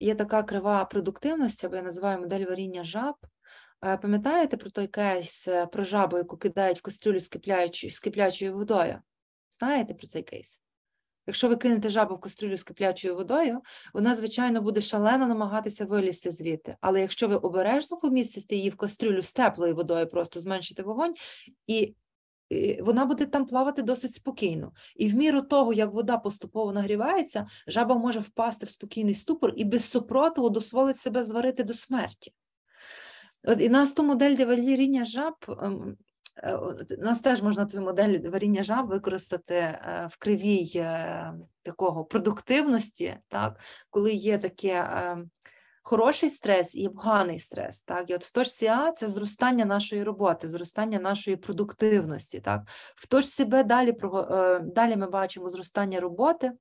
є така крива продуктивності, або я називаю модель варіння жаб. Е, пам'ятаєте про той кейс е, про жабу, яку кидають в кастрюлю з, кипляючою, з киплячою водою? Знаєте про цей кейс? Якщо ви кинете жабу в кастрюлю з киплячою водою, вона, звичайно, буде шалено намагатися вилізти звідти. Але якщо ви обережно помістите її в кастрюлю з теплою водою, просто зменшите вогонь і вона буде там плавати досить спокійно. І в міру того, як вода поступово нагрівається, жаба може впасти в спокійний ступор і без супротиву дозволить себе зварити до смерті. От І нас ту модель для варіння жаб. Ем, е, нас теж можна цю модель варіння жаб використати е, в кривій е, такого продуктивності, так, коли є таке ем, хороший стрес і поганий стрес. Так, і от в точці А це зростання нашої роботи, зростання нашої продуктивності. Так, в точці Б далі е, далі ми бачимо зростання роботи.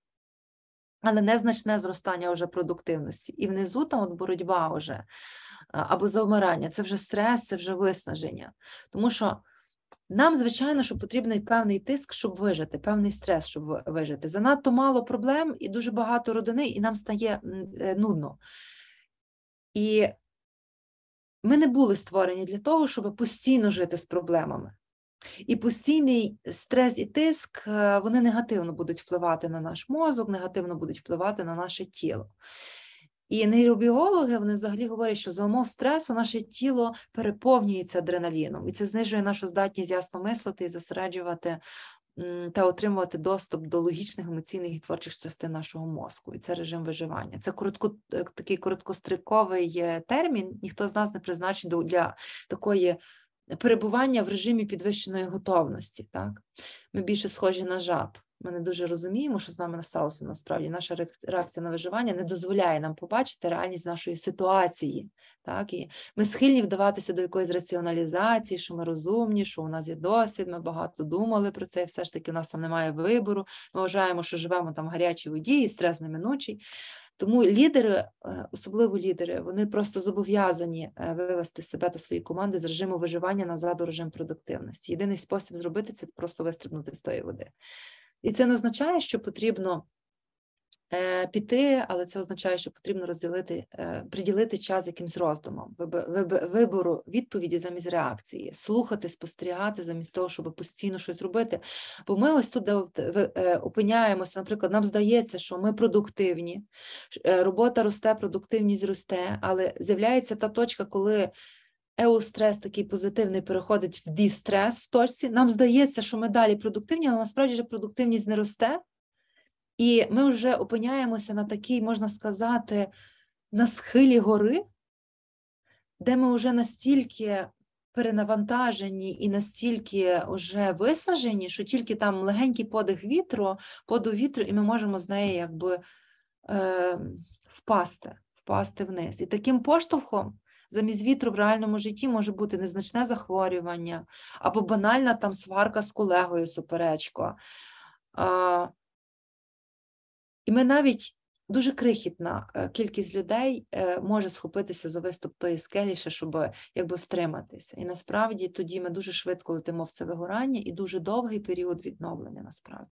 Але незначне зростання вже продуктивності. І внизу там от боротьба вже, е, або завмирання, це вже стрес, це вже виснаження. Тому що нам, звичайно, що потрібний певний тиск, щоб вижити, певний стрес, щоб вижити. Занадто мало проблем і дуже багато родини, і нам стає е, нудно. І ми не були створені для того, щоб постійно жити з проблемами. І постійний стрес і тиск е, вони негативно будуть впливати на наш мозок, негативно будуть впливати на наше тіло. І нейробіологи вони взагалі говорять, що за умов стресу наше тіло переповнюється адреналіном, і це знижує нашу здатність ясно мислити і зосереджувати та отримувати доступ до логічних, емоційних і творчих частин нашого мозку, і це режим виживання. Це коротко е, такий короткостриковий е, термін. Ніхто з нас не призначений для такої перебування в режимі підвищеної готовності. Так ми більше схожі на жаб. Ми не дуже розуміємо, що з нами сталося насправді. Наша реакція на виживання не дозволяє нам побачити реальність нашої ситуації. Так? І Ми схильні вдаватися до якоїсь раціоналізації, що ми розумні, що у нас є досвід, ми багато думали про це, і все ж таки у нас там немає вибору. Ми вважаємо, що живемо там в гарячій воді, і стрес неминучий. Тому лідери, е, особливо лідери, вони просто зобов'язані е, вивести себе та свої команди з режиму виживання назад у режим продуктивності. Єдиний спосіб зробити це просто вистрибнути з тої води. І це не означає, що потрібно е, піти, але це означає, що потрібно розділити, е, приділити час якимсь роздумом, вибору відповіді замість реакції, слухати, спостерігати замість того, щоб постійно щось робити. Бо ми ось тут де опиняємося. Наприклад, нам здається, що ми продуктивні, е, робота росте, продуктивність росте, але з'являється та точка, коли еустрес, такий позитивний, переходить в дістрес в точці. Нам здається, що ми далі продуктивні, але насправді вже продуктивність не росте. І ми вже опиняємося на такій, можна сказати, на схилі гори, де ми вже настільки перенавантажені і настільки вже виснажені, що тільки там легенький подих вітру, поду вітру, і ми можемо з неї якби е, впасти, впасти вниз. І таким поштовхом замість вітру в реальному житті може бути незначне захворювання або банальна там сварка з колегою суперечка. А, І ми навіть дуже крихітна е, кількість людей е, може схопитися за виступ тої скелі, щоб якби втриматися. І насправді тоді ми дуже швидко летимо в це вигорання і дуже довгий період відновлення насправді.